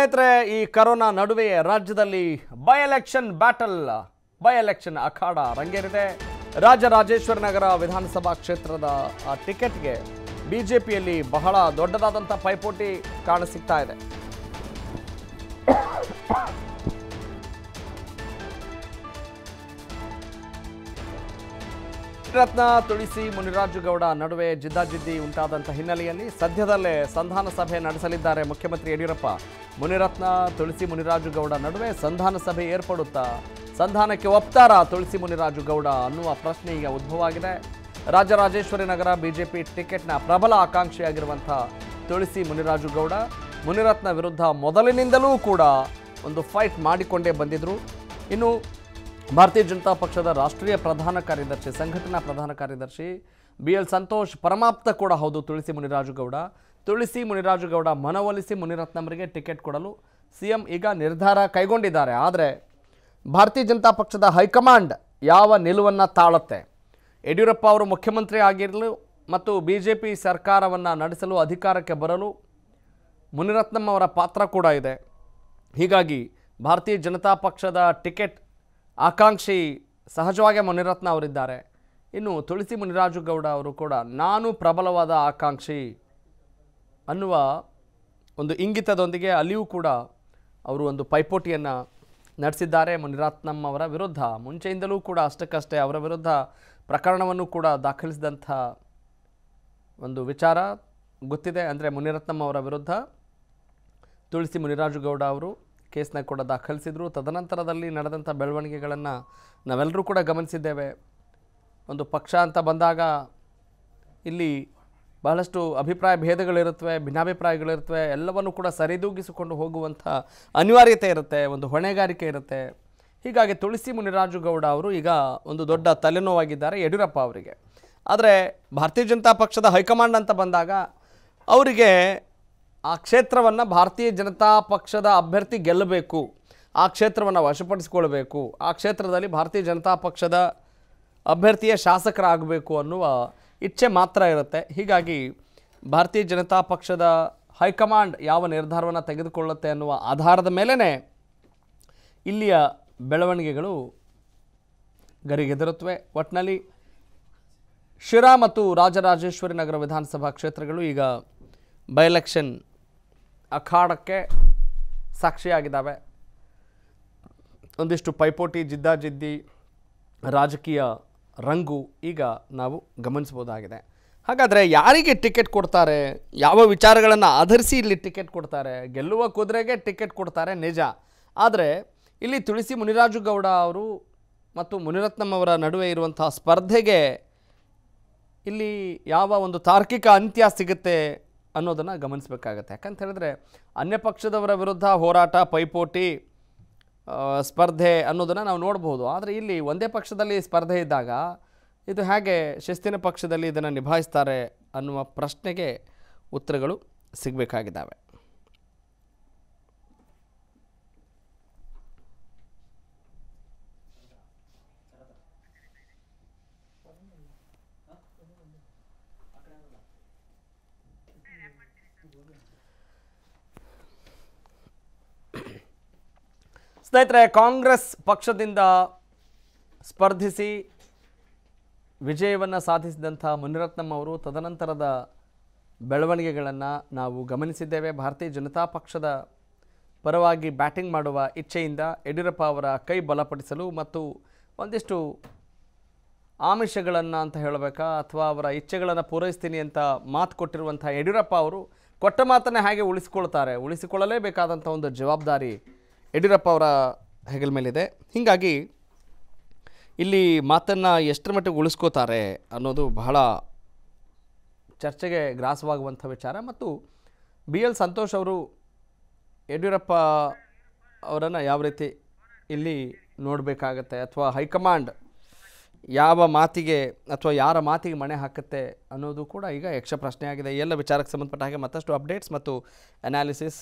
ಸ್ನೇಹಿತರೆ ಈ ಕರೋನಾ ನಡುವೆಯೇ ರಾಜ್ಯದಲ್ಲಿ by election battle by election ಅಖಾಡ ರಂಗೇರಿದೆ ರಾಜರಾಜೇಶ್ವರ ನಗರ ವಿಧಾನಸಭಾ ಕ್ಷೇತ್ರದ ಟಿಕೆಟ್ಗೆ ಬಿಜೆಪಿಯಲ್ಲಿ ಬಹಳ ದೊಡ್ಡದಾದಂಥ ಪೈಪೋಟಿ ಕಾಣಸಿಗ್ತಾ ಇದೆ ರತ್ನ ತುಳಸಿ ಮುನಿರಾಜುಗೌಡ ನಡುವೆ ಜಿದ್ದಾಜಿದ್ದಿ ಉಂಟಾದಂಥ ಹಿನ್ನೆಲೆಯಲ್ಲಿ ಸದ್ಯದಲ್ಲೇ ಸಂಧಾನ ಸಭೆ ನಡೆಸಲಿದ್ದಾರೆ ಮುಖ್ಯಮಂತ್ರಿ ಯಡಿಯೂರಪ್ಪ ಮುನಿರತ್ನ ತುಳಸಿ ಮುನಿರಾಜುಗೌಡ ನಡುವೆ ಸಂಧಾನ ಸಭೆ ಏರ್ಪಡುತ್ತಾ ಸಂಧಾನಕ್ಕೆ ಒಪ್ತಾರಾ ತುಳಸಿ ಮುನಿರಾಜುಗೌಡ ಅನ್ನುವ ಪ್ರಶ್ನೆ ಈಗ ಉದ್ಭವವಾಗಿದೆ ರಾಜರಾಜೇಶ್ವರಿ ನಗರ ಬಿಜೆಪಿ ಟಿಕೆಟ್ನ ಪ್ರಬಲ ಆಕಾಂಕ್ಷಿಯಾಗಿರುವಂಥ ತುಳಸಿ ಮುನಿರಾಜುಗೌಡ ಮುನಿರತ್ನ ವಿರುದ್ಧ ಮೊದಲಿನಿಂದಲೂ ಕೂಡ ಒಂದು ಫೈಟ್ ಮಾಡಿಕೊಂಡೇ ಬಂದಿದ್ದರು ಇನ್ನು ಭಾರತೀಯ ಜನತಾ ಪಕ್ಷದ ರಾಷ್ಟ್ರೀಯ ಪ್ರಧಾನ ಕಾರ್ಯದರ್ಶಿ ಸಂಘಟನಾ ಪ್ರಧಾನ ಕಾರ್ಯದರ್ಶಿ ಬಿ ಎಲ್ ಸಂತೋಷ್ ಪರಮಾಪ್ತ ಕೂಡ ಹೌದು ತುಳಸಿ ಮುನಿರಾಜುಗೌಡ ತುಳಸಿ ಮುನಿರಾಜುಗೌಡ ಮನವೊಲಿಸಿ ಮುನಿರತ್ನವರಿಗೆ ಟಿಕೆಟ್ ಕೊಡಲು ಸಿಎಂ ಈಗ ನಿರ್ಧಾರ ಕೈಗೊಂಡಿದ್ದಾರೆ ಆದರೆ ಭಾರತೀಯ ಜನತಾ ಪಕ್ಷದ ಹೈಕಮಾಂಡ್ ಯಾವ ನಿಲುವನ್ನು ತಾಳುತ್ತೆ ಯಡಿಯೂರಪ್ಪ ಅವರು ಮುಖ್ಯಮಂತ್ರಿ ಆಗಿರಲು ಮತ್ತು ಬಿ ಜೆ ಪಿ ಸರ್ಕಾರವನ್ನು ನಡೆಸಲು ಅಧಿಕಾರಕ್ಕೆ ಬರಲು ಮುನಿರತ್ನಂ ಅವರ ಪಾತ್ರ ಕೂಡ ಇದೆ ಹೀಗಾಗಿ ಭಾರತೀಯ ಜನತಾ ಪಕ್ಷದ ಟಿಕೆಟ್ ಆಕಾಂಕ್ಷಿ ಸಹಜವಾಗಿ ಮುನಿರತ್ನ ಅವರಿದ್ದಾರೆ ಇನ್ನು ತುಳಸಿ ಮುನಿರಾಜುಗೌಡ ಅವರು ಕೂಡ ನಾನು ಪ್ರಬಲವಾದ ಆಕಾಂಕ್ಷಿ ಅನ್ನುವ ಒಂದು ಇಂಗಿತದೊಂದಿಗೆ ಅಲ್ಲಿಯೂ ಕೂಡ ಅವರು ಒಂದು ಪೈಪೋಟಿಯನ್ನು ನಡೆಸಿದ್ದಾರೆ ಮುನಿರತ್ನಂ ಅವರ ವಿರುದ್ಧ ಮುಂಚೆಯಿಂದಲೂ ಕೂಡ ಅಷ್ಟಕ್ಕಷ್ಟೇ ಅವರ ವಿರುದ್ಧ ಪ್ರಕರಣವನ್ನು ಕೂಡ ದಾಖಲಿಸಿದಂಥ ಒಂದು ವಿಚಾರ ಗೊತ್ತಿದೆ ಅಂದರೆ ಮುನಿರತ್ನಂ ಅವರ ವಿರುದ್ಧ ತುಳಸಿ ಮುನಿರಾಜುಗೌಡ ಅವರು ಕೇಸನ್ನ ಕೂಡ ದಾಖಲಿಸಿದರು ತದನಂತರದಲ್ಲಿ ನಡೆದಂಥ ಬೆಳವಣಿಗೆಗಳನ್ನು ನಾವೆಲ್ಲರೂ ಕೂಡ ಗಮನಿಸಿದ್ದೇವೆ ಒಂದು ಪಕ್ಷ ಅಂತ ಬಂದಾಗ ಇಲ್ಲಿ ಬಹಳಷ್ಟು ಅಭಿಪ್ರಾಯ ಭೇದಗಳಿರುತ್ತವೆ ಭಿನ್ನಾಭಿಪ್ರಾಯಗಳಿರುತ್ತವೆ ಎಲ್ಲವನ್ನು ಕೂಡ ಸರಿದೂಗಿಸಿಕೊಂಡು ಹೋಗುವಂಥ ಅನಿವಾರ್ಯತೆ ಇರುತ್ತೆ ಒಂದು ಹೊಣೆಗಾರಿಕೆ ಇರುತ್ತೆ ಹೀಗಾಗಿ ತುಳಸಿ ಮುನಿರಾಜುಗೌಡ ಅವರು ಈಗ ಒಂದು ದೊಡ್ಡ ತಲೆನೋವಾಗಿದ್ದಾರೆ ಯಡಿಯೂರಪ್ಪ ಅವರಿಗೆ ಆದರೆ ಭಾರತೀಯ ಜನತಾ ಪಕ್ಷದ ಹೈಕಮಾಂಡ್ ಅಂತ ಬಂದಾಗ ಅವರಿಗೆ ಆ ಕ್ಷೇತ್ರವನ್ನು ಭಾರತೀಯ ಜನತಾ ಪಕ್ಷದ ಅಭ್ಯರ್ಥಿ ಗೆಲ್ಲಬೇಕು ಆ ಕ್ಷೇತ್ರವನ್ನು ವಶಪಡಿಸಿಕೊಳ್ಬೇಕು ಆ ಕ್ಷೇತ್ರದಲ್ಲಿ ಭಾರತೀಯ ಜನತಾ ಪಕ್ಷದ ಅಭ್ಯರ್ಥಿಯ ಶಾಸಕರಾಗಬೇಕು ಅನ್ನುವ ಇಚ್ಛೆ ಮಾತ್ರ ಇರುತ್ತೆ ಹೀಗಾಗಿ ಭಾರತೀಯ ಜನತಾ ಪಕ್ಷದ ಹೈಕಮಾಂಡ್ ಯಾವ ನಿರ್ಧಾರವನ್ನು ತೆಗೆದುಕೊಳ್ಳುತ್ತೆ ಅನ್ನುವ ಆಧಾರದ ಮೇಲೇ ಇಲ್ಲಿಯ ಬೆಳವಣಿಗೆಗಳು ಗರಿಗೆದರುತ್ತವೆ ಒಟ್ಟಿನಲ್ಲಿ ಶಿರಾ ಮತ್ತು ರಾಜರಾಜೇಶ್ವರಿ ನಗರ ವಿಧಾನಸಭಾ ಕ್ಷೇತ್ರಗಳು ಈಗ ಬೈ ಎಲೆಕ್ಷನ್ ಅಖಾಡಕ್ಕೆ ಸಾಕ್ಷಿಯಾಗಿದ್ದಾವೆ ಒಂದಿಷ್ಟು ಪೈಪೋಟಿ ಜಿದ್ದಾಜಿದ್ದಿ ರಾಜಕೀಯ ರಂಗು ಈಗ ನಾವು ಗಮನಿಸ್ಬೋದಾಗಿದೆ ಹಾಗಾದರೆ ಯಾರಿಗೆ ಟಿಕೆಟ್ ಕೊಡ್ತಾರೆ ಯಾವ ವಿಚಾರಗಳನ್ನು ಆಧರಿಸಿ ಇಲ್ಲಿ ಟಿಕೆಟ್ ಕೊಡ್ತಾರೆ ಗೆಲ್ಲುವ ಕುದುರೆಗೆ ಟಿಕೆಟ್ ಕೊಡ್ತಾರೆ ನಿಜ ಆದರೆ ಇಲ್ಲಿ ತುಳಸಿ ಮುನಿರಾಜುಗೌಡ ಅವರು ಮತ್ತು ಮುನಿರತ್ನಂ ಅವರ ನಡುವೆ ಇರುವಂತಹ ಸ್ಪರ್ಧೆಗೆ ಇಲ್ಲಿ ಯಾವ ಒಂದು ತಾರ್ಕಿಕ ಅಂತ್ಯ ಸಿಗುತ್ತೆ ಅನ್ನೋದನ್ನು ಗಮನಿಸಬೇಕಾಗತ್ತೆ ಯಾಕಂತ ಹೇಳಿದ್ರೆ ಅನ್ಯ ಪಕ್ಷದವರ ವಿರುದ್ಧ ಹೋರಾಟ ಪೈಪೋಟಿ ಸ್ಪರ್ಧೆ ಅನ್ನೋದನ್ನು ನಾವು ನೋಡ್ಬೋದು ಆದರೆ ಇಲ್ಲಿ ಒಂದೇ ಪಕ್ಷದಲ್ಲಿ ಸ್ಪರ್ಧೆ ಇದ್ದಾಗ ಇದು ಹೇಗೆ ಶಿಸ್ತಿನ ಪಕ್ಷದಲ್ಲಿ ಇದನ್ನು ನಿಭಾಯಿಸ್ತಾರೆ ಅನ್ನುವ ಪ್ರಶ್ನೆಗೆ ಉತ್ತರಗಳು ಸಿಗಬೇಕಾಗಿದ್ದಾವೆ ಸ್ನೇಹಿತರೆ ಕಾಂಗ್ರೆಸ್ ಪಕ್ಷದಿಂದ ಸ್ಪರ್ಧಿಸಿ ವಿಜಯವನ್ನು ಸಾಧಿಸಿದಂಥ ಮುನಿರತ್ನಂ ಅವರು ತದನಂತರದ ಬೆಳವಣಿಗೆಗಳನ್ನು ನಾವು ಗಮನಿಸಿದ್ದೇವೆ ಭಾರತೀಯ ಜನತಾ ಪಕ್ಷದ ಪರವಾಗಿ ಬ್ಯಾಟಿಂಗ್ ಮಾಡುವ ಇಚ್ಛೆಯಿಂದ ಯಡಿಯೂರಪ್ಪ ಅವರ ಕೈ ಬಲಪಡಿಸಲು ಮತ್ತು ಒಂದಿಷ್ಟು ಆಮಿಷಗಳನ್ನು ಅಂತ ಹೇಳಬೇಕಾ ಅಥವಾ ಅವರ ಇಚ್ಛೆಗಳನ್ನು ಪೂರೈಸ್ತೀನಿ ಅಂತ ಮಾತು ಕೊಟ್ಟಿರುವಂಥ ಯಡಿಯೂರಪ್ಪ ಅವರು ಕೊಟ್ಟ ಮಾತನ್ನೇ ಹಾಗೆ ಉಳಿಸಿಕೊಳ್ತಾರೆ ಉಳಿಸಿಕೊಳ್ಳಲೇಬೇಕಾದಂಥ ಒಂದು ಜವಾಬ್ದಾರಿ ಯಡಿಯೂರಪ್ಪ ಅವರ ಹೆಗಲ ಮೇಲಿದೆ ಹೀಗಾಗಿ ಇಲ್ಲಿ ಮಾತನ್ನು ಎಷ್ಟರ ಮಟ್ಟಿಗೆ ಉಳಿಸ್ಕೋತಾರೆ ಅನ್ನೋದು ಬಹಳ ಚರ್ಚೆಗೆ ಗ್ರಾಸವಾಗುವಂಥ ವಿಚಾರ ಮತ್ತು ಬಿ ಎಲ್ ಸಂತೋಷ್ ಅವರು ಯಡಿಯೂರಪ್ಪ ಅವರನ್ನು ಯಾವ ರೀತಿ ಇಲ್ಲಿ ನೋಡಬೇಕಾಗತ್ತೆ ಅಥವಾ ಹೈಕಮಾಂಡ್ ಯಾವ ಮಾತಿಗೆ ಅಥವಾ ಯಾರ ಮಾತಿಗೆ ಮಣೆ ಹಾಕುತ್ತೆ ಅನ್ನೋದು ಕೂಡ ಈಗ ಯಕ್ಷ ಪ್ರಶ್ನೆಯಾಗಿದೆ ಎಲ್ಲ ವಿಚಾರಕ್ಕೆ ಸಂಬಂಧಪಟ್ಟ ಹಾಗೆ ಮತ್ತಷ್ಟು ಅಪ್ಡೇಟ್ಸ್ ಮತ್ತು ಅನಾಲಿಸಿಸ್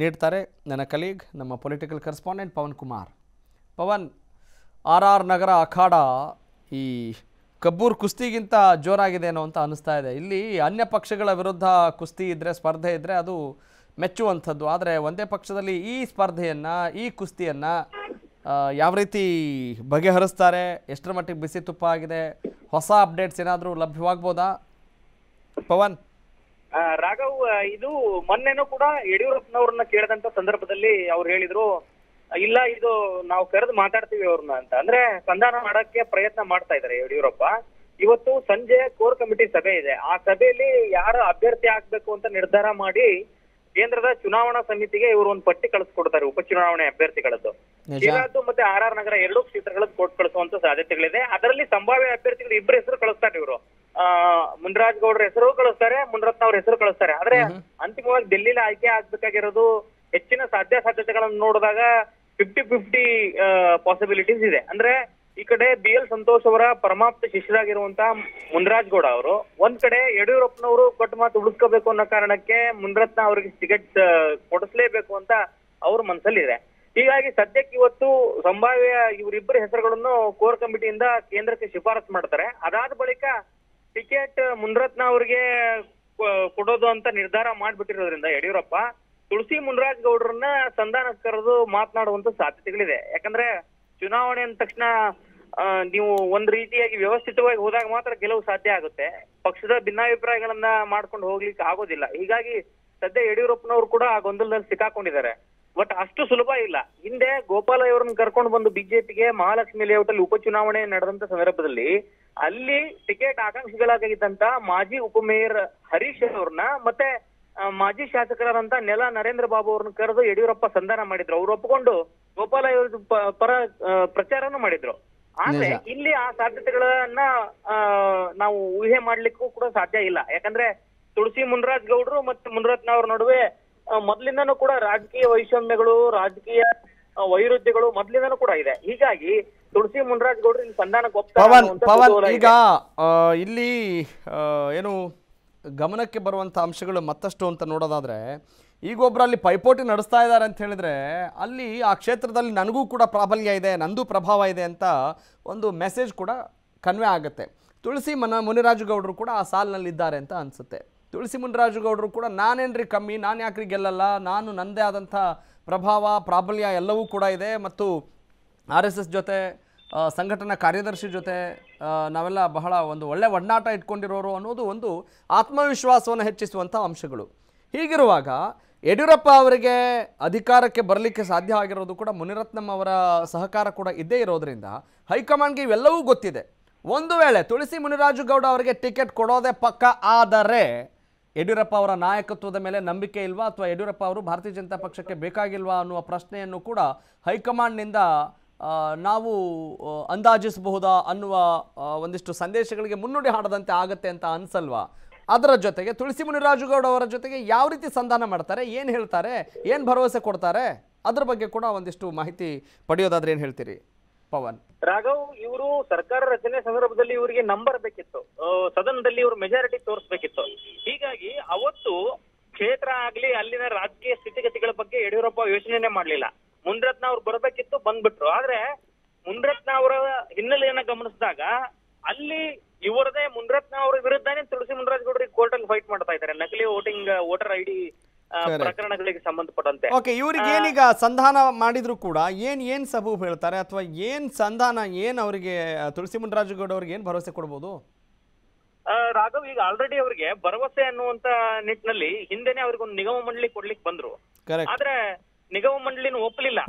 ನೀಡ್ತಾರೆ ನನ್ನ ಕಲೀಗ್ ನಮ್ಮ political correspondent Pavan Kumar Pavan R R Nagar ಅಖಾಡ ಈ ಕಬ್ಬೂರ್ ಕುಸ್ತಿಗಿಂತ ಜೋರಾಗಿದೆ ಅನ್ನೋ ಅಂತ ಅನ್ನಿಸ್ತಾ ಇದೆ ಇಲ್ಲಿ ಅನ್ಯ ಪಕ್ಷಗಳ ವಿರುದ್ಧ ಕುಸ್ತಿ ಇದ್ದರೆ ಸ್ಪರ್ಧೆ ಇದ್ದರೆ ಅದು ಮೆಚ್ಚುವಂಥದ್ದು ಆದರೆ ಒಂದೇ ಪಕ್ಷದಲ್ಲಿ ಈ ಸ್ಪರ್ಧೆಯನ್ನು ಈ ಕುಸ್ತಿಯನ್ನು ಯಾವ ರೀತಿ ಬಗೆಹರಿಸ್ತಾರೆ ಎಷ್ಟರ ಮಟ್ಟಿಗೆ ಬಿಸಿ ತುಪ್ಪ ಆಗಿದೆ ಹೊಸ ಅಪ್ಡೇಟ್ಸ್ ಏನಾದರೂ ಲಭ್ಯವಾಗ್ಬೋದಾ ಪವನ್ ರಾಘವ್ ಇದು ಮೊನ್ನೆನೂ ಕೂಡ ಯಡಿಯೂರಪ್ಪನವ್ರನ್ನ ಕೇಳಿದಂತ ಸಂದರ್ಭದಲ್ಲಿ ಅವ್ರು ಹೇಳಿದ್ರು ಇಲ್ಲ ಇದು ನಾವು ಕರೆದು ಮಾತಾಡ್ತೀವಿ ಅವ್ರನ್ನ ಅಂತ ಅಂದ್ರೆ ಸಂಧಾನ ಮಾಡಕ್ಕೆ ಪ್ರಯತ್ನ ಮಾಡ್ತಾ ಇದ್ದಾರೆ ಯಡಿಯೂರಪ್ಪ ಇವತ್ತು ಸಂಜೆ ಕೋರ್ ಕಮಿಟಿ ಸಭೆ ಇದೆ ಆ ಸಭೆಯಲ್ಲಿ ಯಾರು ಅಭ್ಯರ್ಥಿ ಆಗ್ಬೇಕು ಅಂತ ನಿರ್ಧಾರ ಮಾಡಿ ಕೇಂದ್ರದ ಚುನಾವಣಾ ಸಮಿತಿಗೆ ಇವರು ಒಂದು ಪಟ್ಟಿ ಕಳಿಸ್ಕೊಡ್ತಾರೆ ಉಪಚುನಾವಣೆ ಅಭ್ಯರ್ಥಿಗಳದ್ದು ಶಿರಾದು ಮತ್ತೆ ಆರ್ ಆರ್ ನಗರ ಎರಡೂ ಕ್ಷೇತ್ರಗಳದ್ದು ಕೊಟ್ಟು ಕಳಿಸುವಂತ ಸಾಧ್ಯತೆಗಳಿದೆ ಅದರಲ್ಲಿ ಸಂಭಾವ್ಯ ಅಭ್ಯರ್ಥಿಗಳು ಇಬ್ಬರ ಹೆಸರು ಕಳಿಸ್ತಾರೆ ಇವರು ಮುನ್ರಾಜ್ ಗೌಡ್ರ ಹೆಸರು ಕಳಿಸ್ತಾರೆ ಮುನ್ರತ್ನ ಅವ್ರ ಹೆಸರು ಕಳಿಸ್ತಾರೆ ಆದ್ರೆ ಅಂತಿಮವಾಗಿ ಡೆಲ್ಲಿ ಆಯ್ಕೆ ಆಗ್ಬೇಕಾಗಿರೋದು ಹೆಚ್ಚಿನ ಸಾಧ್ಯ ಸಾಧ್ಯತೆಗಳನ್ನು ನೋಡಿದಾಗ ಫಿಫ್ಟಿ ಫಿಫ್ಟಿ ಪಾಸಿಬಿಲಿಟೀಸ್ ಇದೆ ಅಂದ್ರೆ ಈ ಕಡೆ ಬಿ ಎಲ್ ಸಂತೋಷ್ ಅವರ ಪರಮಾಪ್ತ ಶಿಷ್ಯರಾಗಿರುವಂತ ಮುನ್ರಾಜ್ ಗೌಡ ಅವರು ಒಂದ್ ಕಡೆ ಯಡಿಯೂರಪ್ಪನವರು ಕೊಟ್ಟ ಮಾತು ಉಳಿಸ್ಕೋಬೇಕು ಅನ್ನೋ ಕಾರಣಕ್ಕೆ ಮುನ್ರತ್ನ ಅವರಿಗೆ ಟಿಕೆಟ್ ಕೊಡಿಸ್ಲೇಬೇಕು ಅಂತ ಅವ್ರ ಮನಸ್ಸಲ್ಲಿದೆ ಹೀಗಾಗಿ ಸದ್ಯಕ್ಕೆ ಇವತ್ತು ಸಂಭಾವ್ಯ ಇವರಿಬ್ಬರ ಹೆಸರುಗಳನ್ನು ಕೋರ್ ಕಮಿಟಿಯಿಂದ ಕೇಂದ್ರಕ್ಕೆ ಶಿಫಾರಸ್ ಮಾಡ್ತಾರೆ ಅದಾದ ಬಳಿಕ ಟಿಕೆಟ್ ಮುನ್ರತ್ನ ಅವ್ರಿಗೆ ಕೊಡೋದು ಅಂತ ನಿರ್ಧಾರ ಮಾಡ್ಬಿಟ್ಟಿರೋದ್ರಿಂದ ಯಡಿಯೂರಪ್ಪ ತುಳಸಿ ಮುನ್ರಾಜ್ ಗೌಡ್ರನ್ನ ಸಂಧಾನ ಕರೆದು ಮಾತನಾಡುವಂತ ಸಾಧ್ಯತೆಗಳಿದೆ ಯಾಕಂದ್ರೆ ಚುನಾವಣೆ ಅಂದ ತಕ್ಷಣ ನೀವು ಒಂದ್ ರೀತಿಯಾಗಿ ವ್ಯವಸ್ಥಿತವಾಗಿ ಹೋದಾಗ ಮಾತ್ರ ಗೆಲುವು ಸಾಧ್ಯ ಆಗುತ್ತೆ ಪಕ್ಷದ ಭಿನ್ನಾಭಿಪ್ರಾಯಗಳನ್ನ ಮಾಡ್ಕೊಂಡು ಹೋಗ್ಲಿಕ್ಕೆ ಆಗೋದಿಲ್ಲ ಹೀಗಾಗಿ ಸದ್ಯ ಯಡಿಯೂರಪ್ಪನವರು ಕೂಡ ಆ ಗೊಂದಲದಲ್ಲಿ ಸಿಕ್ಕಾಕೊಂಡಿದ್ದಾರೆ ಬಟ್ ಅಷ್ಟು ಸುಲಭ ಇಲ್ಲ ಹಿಂದೆ ಗೋಪಾಲ ಅವರನ್ನು ಕರ್ಕೊಂಡು ಬಂದು ಬಿಜೆಪಿಗೆ ಮಹಾಲಕ್ಷ್ಮಿ ಲೇಔಟ್ ಅಲ್ಲಿ ಉಪಚುನಾವಣೆ ನಡೆದಂತ ಸಂದರ್ಭದಲ್ಲಿ ಅಲ್ಲಿ ಟಿಕೆಟ್ ಆಕಾಂಕ್ಷಿಗಳಾಗಿದ್ದಂತ ಮಾಜಿ ಉಪಮೇಯರ್ ಹರೀಶ್ ಅವ್ರನ್ನ ಮತ್ತೆ ಮಾಜಿ ಶಾಸಕರಾದಂತ ನೆಲ ನರೇಂದ್ರ ಬಾಬು ಅವ್ರನ್ನ ಕರೆದು ಯಡಿಯೂರಪ್ಪ ಸಂಧಾನ ಮಾಡಿದ್ರು ಅವ್ರು ಒಪ್ಪಿಕೊಂಡು ಗೋಪಾಲ ಅವರ ಪರ ಪ್ರಚಾರನೂ ಮಾಡಿದ್ರು ಆದ್ರೆ ಇಲ್ಲಿ ಆ ಸಾಧ್ಯತೆಗಳನ್ನ ನಾವು ಊಹೆ ಮಾಡ್ಲಿಕ್ಕೂ ಕೂಡ ಸಾಧ್ಯ ಇಲ್ಲ ಯಾಕಂದ್ರೆ ತುಳಸಿ ಮುನ್ರಾಜ್ ಗೌಡ್ರು ಮತ್ತೆ ಮುನ್ರತ್ನ ಅವ್ರ ನಡುವೆ ಮೊದ್ಲಿಂದನೂ ಕೂಡ ರಾಜಕೀಯ ವೈಷಮ್ಯಗಳು ರಾಜಕೀಯ ವೈರುಧ್ಯಗಳು ಮೊದ್ಲಿಂದನೂ ಕೂಡ ಇದೆ ಹೀಗಾಗಿ ತುಳಸಿ ಮುನ್ರಾಜ್ ಗೌಡ್ರು ಇಲ್ಲಿ ಸಂಧಾನಕ್ಕೆ ಹೋಗ್ತಾರೆ ಈಗ ಇಲ್ಲಿ ಏನು ಗಮನಕ್ಕೆ ಬರುವಂತ ಅಂಶಗಳು ಮತ್ತಷ್ಟು ಅಂತ ನೋಡೋದಾದ್ರೆ ಈಗ ಒಬ್ರು ಅಲ್ಲಿ ಪೈಪೋಟಿ ನಡೆಸ್ತಾ ಇದ್ದಾರೆ ಅಂತ ಹೇಳಿದ್ರೆ ಅಲ್ಲಿ ಆ ಕ್ಷೇತ್ರದಲ್ಲಿ ನನಗೂ ಕೂಡ ಪ್ರಾಬಲ್ಯ ಇದೆ ನಂದು ಪ್ರಭಾವ ಇದೆ ಅಂತ ಒಂದು ಮೆಸೇಜ್ ಕೂಡ ಕನ್ವೆ ಆಗುತ್ತೆ ತುಳಸಿ ಮನ ಮುನಿರಾಜುಗೌಡರು ಕೂಡ ಆ ಇದ್ದಾರೆ ಅಂತ ಅನ್ಸುತ್ತೆ ತುಳಸಿ ಮುನಿರಾಜುಗೌಡರು ಕೂಡ ನಾನೇನ್ರಿ ಕಮ್ಮಿ ನಾನು ಯಾಕ್ರಿ ಗೆಲ್ಲಲ್ಲ ನಾನು ನನ್ನದೇ ಆದಂಥ ಪ್ರಭಾವ ಪ್ರಾಬಲ್ಯ ಎಲ್ಲವೂ ಕೂಡ ಇದೆ ಮತ್ತು ಆರ್ ಎಸ್ ಎಸ್ ಜೊತೆ ಸಂಘಟನಾ ಕಾರ್ಯದರ್ಶಿ ಜೊತೆ ನಾವೆಲ್ಲ ಬಹಳ ಒಂದು ಒಳ್ಳೆ ಒಡನಾಟ ಇಟ್ಕೊಂಡಿರೋರು ಅನ್ನೋದು ಒಂದು ಆತ್ಮವಿಶ್ವಾಸವನ್ನು ಹೆಚ್ಚಿಸುವಂಥ ಅಂಶಗಳು ಹೀಗಿರುವಾಗ ಯಡಿಯೂರಪ್ಪ ಅವರಿಗೆ ಅಧಿಕಾರಕ್ಕೆ ಬರಲಿಕ್ಕೆ ಸಾಧ್ಯ ಆಗಿರೋದು ಕೂಡ ಮುನಿರತ್ನಂ ಅವರ ಸಹಕಾರ ಕೂಡ ಇದ್ದೇ ಇರೋದರಿಂದ ಹೈಕಮಾಂಡ್ಗೆ ಇವೆಲ್ಲವೂ ಗೊತ್ತಿದೆ ಒಂದು ವೇಳೆ ತುಳಸಿ ಮುನಿರಾಜುಗೌಡ ಗೌಡ ಅವರಿಗೆ ಟಿಕೆಟ್ ಕೊಡೋದೇ ಪಕ್ಕ ಆದರೆ ಯಡಿಯೂರಪ್ಪ ಅವರ ನಾಯಕತ್ವದ ಮೇಲೆ ನಂಬಿಕೆ ಇಲ್ವಾ ಅಥವಾ ಯಡಿಯೂರಪ್ಪ ಅವರು ಭಾರತೀಯ ಜನತಾ ಪಕ್ಷಕ್ಕೆ ಬೇಕಾಗಿಲ್ವಾ ಅನ್ನುವ ಪ್ರಶ್ನೆಯನ್ನು ಕೂಡ ಹೈಕಮಾಂಡ್ನಿಂದ ನಾವು ಅಂದಾಜಿಸಬಹುದಾ ಅನ್ನುವ ಒಂದಿಷ್ಟು ಸಂದೇಶಗಳಿಗೆ ಮುನ್ನುಡಿ ಹಾಡದಂತೆ ಆಗತ್ತೆ ಅಂತ ಅನ್ಸಲ್ವಾ ಅದರ ಜೊತೆಗೆ ತುಳಸಿ ಮುನಿರಾಜುಗೌಡ ಅವರ ಜೊತೆಗೆ ಯಾವ ರೀತಿ ಸಂಧಾನ ಮಾಡ್ತಾರೆ ಏನು ಹೇಳ್ತಾರೆ ಏನು ಭರವಸೆ ಕೊಡ್ತಾರೆ ಅದ್ರ ಬಗ್ಗೆ ಕೂಡ ಒಂದಿಷ್ಟು ಮಾಹಿತಿ ಪಡೆಯೋದಾದ್ರೆ ಏನು ಹೇಳ್ತೀರಿ ಪವನ್ ರಾಘವ್ ಇವರು ಸರ್ಕಾರ ರಚನೆ ಸಂದರ್ಭದಲ್ಲಿ ಇವರಿಗೆ ನಂಬರ್ ಬೇಕಿತ್ತು ಸದನದಲ್ಲಿ ಇವರು ಮೆಜಾರಿಟಿ ತೋರಿಸ್ಬೇಕಿತ್ತು ಹೀಗಾಗಿ ಅವತ್ತು ಕ್ಷೇತ್ರ ಆಗ್ಲಿ ಅಲ್ಲಿನ ರಾಜಕೀಯ ಸ್ಥಿತಿಗತಿಗಳ ಬಗ್ಗೆ ಯಡಿಯೂರಪ್ಪ ಯೋಚನೆ ಮಾಡ್ಲಿಲ್ಲ ಮುನ್ರತ್ನ ಅವ್ರು ಬರ್ಬೇಕಿತ್ತು ಬಂದ್ಬಿಟ್ರು ಆದ್ರೆ ಮುನ್ರತ್ನ ಅವರ ಹಿನ್ನೆಲೆಯನ್ನ ಗಮನಿಸಿದಾಗ ಅಲ್ಲಿ ಇವರದೇ ಮುನ್ರತ್ನ ಅವರ ವಿರುದ್ಧನೇ ತುಳಸಿ ಮುನ್ರಾಜ್ ಗೌಡರಿಗೆ ಕೋರ್ಟ್ ಅಲ್ಲಿ ಫೈಟ್ ಮಾಡ್ತಾ ಇದ್ದಾರೆ ನಕಲಿ ವೋಟಿಂಗ್ ವೋಟರ್ ಐಡಿ ಪ್ರಕರಣಗಳಿಗೆ ಸಂಬಂಧಪಟ್ಟಂತೆ ಓಕೆ ಇವ್ರಿಗೆ ಏನೀಗ ಸಂಧಾನ ಮಾಡಿದ್ರು ಕೂಡ ಏನ್ ಏನ್ ಸಬೂಬ್ ಹೇಳ್ತಾರೆ ಅಥವಾ ಏನ್ ಸಂಧಾನ ಏನ್ ಅವರಿಗೆ ತುಳಸಿ ಮುಂಡರಾಜಗೌಡ ಅವ್ರಿಗೆ ಏನ್ ಭರವಸೆ ಕೊಡಬಹುದು ರಾಘವ್ ಈಗ ಆಲ್ರೆಡಿ ಅವರಿಗೆ ಭರವಸೆ ಅನ್ನುವಂತ ನಿಟ್ಟಿನಲ್ಲಿ ಹಿಂದೆನೆ ಅವ್ರಿಗೆ ಒಂದು ನಿಗಮ ಮಂಡಳಿ ಕೊಡ್ಲಿಕ್ಕೆ ಬಂದ್ರು ಆದ್ರೆ ನಿಗಮ ಮಂಡಳಿನ ಒಪ್ಪಲಿಲ್ಲ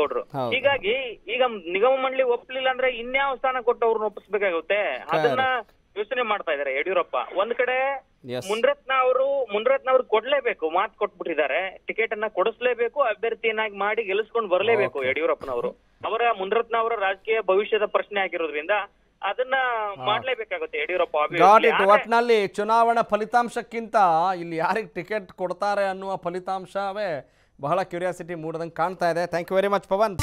ಗೌಡ್ರು ಹೀಗಾಗಿ ಈಗ ನಿಗಮ ಮಂಡಳಿ ಒಪ್ಪಲಿಲ್ಲ ಅಂದ್ರೆ ಇನ್ಯಾವ ಸ್ಥಾನ ಕೊಟ್ಟು ಅವ್ರನ್ನ ಒಪ್ಪಿಸ್ಬೇಕಾಗುತ್ತೆ ಅದನ್ನ ಯೋಚನೆ ಮಾಡ್ತಾ ಇದಾರೆ ಯಡಿಯೂರಪ್ಪ ಒಂದ್ ಕಡೆ ಮುನ್ರತ್ನ ಅವರು ಮುನ್ರತ್ನ ಅವ್ರು ಕೊಡ್ಲೇಬೇಕು ಮಾತು ಕೊಟ್ಬಿಟ್ಟಿದ್ದಾರೆ ಟಿಕೆಟ್ ಅನ್ನ ಕೊಡಿಸ್ಲೇಬೇಕು ಅಭ್ಯರ್ಥಿಯನ್ನಾಗಿ ಮಾಡಿ ಗೆಲ್ಲಿಸ್ಕೊಂಡು ಬರ್ಲೇಬೇಕು ಯಡಿಯೂರಪ್ಪನವರು ಅವರ ಮುನ್ರತ್ನ ಅವರ ರಾಜಕೀಯ ಭವಿಷ್ಯದ ಪ್ರಶ್ನೆ ಆಗಿರೋದ್ರಿಂದ ಅದನ್ನ ಮಾಡ್ಲೇಬೇಕಾಗುತ್ತೆ ಯಡಿಯೂರಪ್ಪ ಒಟ್ನಲ್ಲಿ ಚುನಾವಣಾ ಫಲಿತಾಂಶಕ್ಕಿಂತ ಇಲ್ಲಿ ಯಾರಿಗೆ ಟಿಕೆಟ್ ಕೊಡ್ತಾರೆ ಅನ್ನುವ ಫಲಿತಾಂಶವೇ ಬಹಳ ಕ್ಯೂರಿಯಾಸಿಟಿ ಮೂಡದಂಗೆ ಕಾಣ್ತಾ ಇದೆ thank you very much Pavan